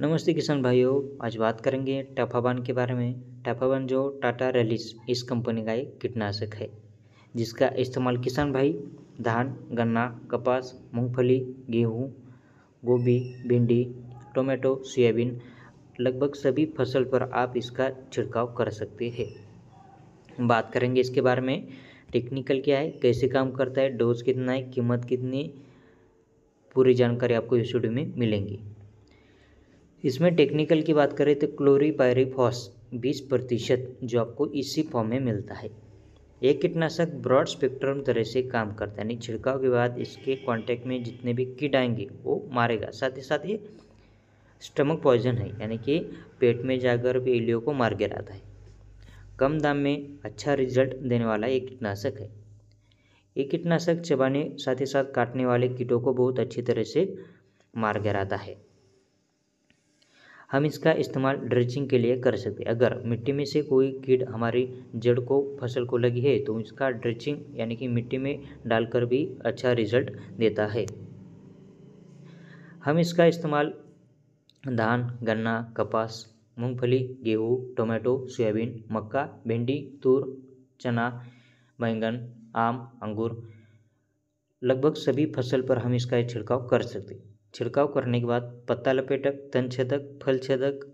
नमस्ते किसान भाइयों आज बात करेंगे टाफाबान के बारे में टाफाबान जो टाटा रेलिस इस कंपनी का एक कीटनाशक है जिसका इस्तेमाल किसान भाई धान गन्ना कपास मूंगफली गेहूं, गोभी भिंडी टोमेटो सोयाबीन लगभग सभी फसल पर आप इसका छिड़काव कर सकते हैं बात करेंगे इसके बारे में टेक्निकल क्या है कैसे काम करता है डोज कितना है कीमत कितनी पूरी जानकारी आपको इस वीडियो में मिलेंगी इसमें टेक्निकल की बात करें तो क्लोरीपायरीफॉस बीस प्रतिशत जो आपको इसी फॉर्म में मिलता है ये कीटनाशक ब्रॉड स्पेक्ट्रम तरह से काम करता है यानी छिड़काव के बाद इसके कांटेक्ट में जितने भी कीट आएंगे वो मारेगा साथ ही साथ ये स्टमक पॉइजन है यानी कि पेट में जाकर भी इलियो को मार गिराता है कम दाम में अच्छा रिजल्ट देने वाला ये कीटनाशक है ये कीटनाशक चबाने साथ ही साथ काटने वाले कीटों को बहुत अच्छी तरह से मार गिराता है हम इसका इस्तेमाल ड्रेचिंग के लिए कर सकते हैं अगर मिट्टी में से कोई कीट हमारी जड़ को फसल को लगी है तो इसका ड्रेचिंग यानी कि मिट्टी में डालकर भी अच्छा रिजल्ट देता है हम इसका इस्तेमाल धान गन्ना कपास मूंगफली गेहूँ टोमेटो सोयाबीन मक्का भिंडी तूर चना बैंगन आम अंगूर लगभग सभी फसल पर हम इसका छिड़काव कर सकते छिड़काव करने के बाद पत्ता लपेटक तन छेदक फल छेदक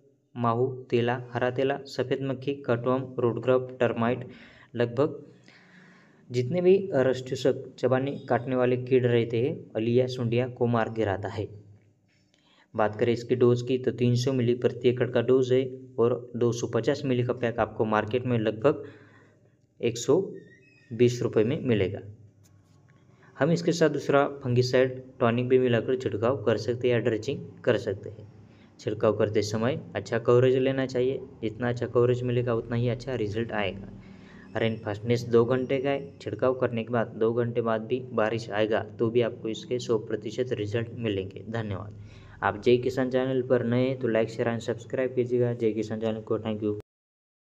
माहू तेला हरा तेला सफ़ेद मक्खी कटवम रोडग्रब टर्माइट लगभग जितने भी रस्टूसक चबाने काटने वाले कीड़ रहते हैं अलिया सुंडिया को मार गिराता है बात करें इसकी डोज की तो 300 मिली प्रति एकड़ का डोज है और 250 मिली का पैक आपको मार्केट में लगभग 120 रुपए में मिलेगा हम इसके साथ दूसरा फंगिसाइड टॉनिक भी मिलाकर छिड़काव कर सकते हैं या ड्रेचिंग कर सकते हैं छिड़काव करते समय अच्छा कवरेज लेना चाहिए जितना अच्छा कवरेज मिलेगा उतना ही अच्छा रिजल्ट आएगा रेन फास्टनेस दो घंटे का है छिड़काव करने के बाद दो घंटे बाद भी बारिश आएगा तो भी आपको इसके सौ प्रतिशत रिजल्ट मिलेंगे धन्यवाद आप जय किसान चैनल पर नए हैं तो लाइक शेयर एंड सब्सक्राइब कीजिएगा जय किसान चैनल को थैंक यू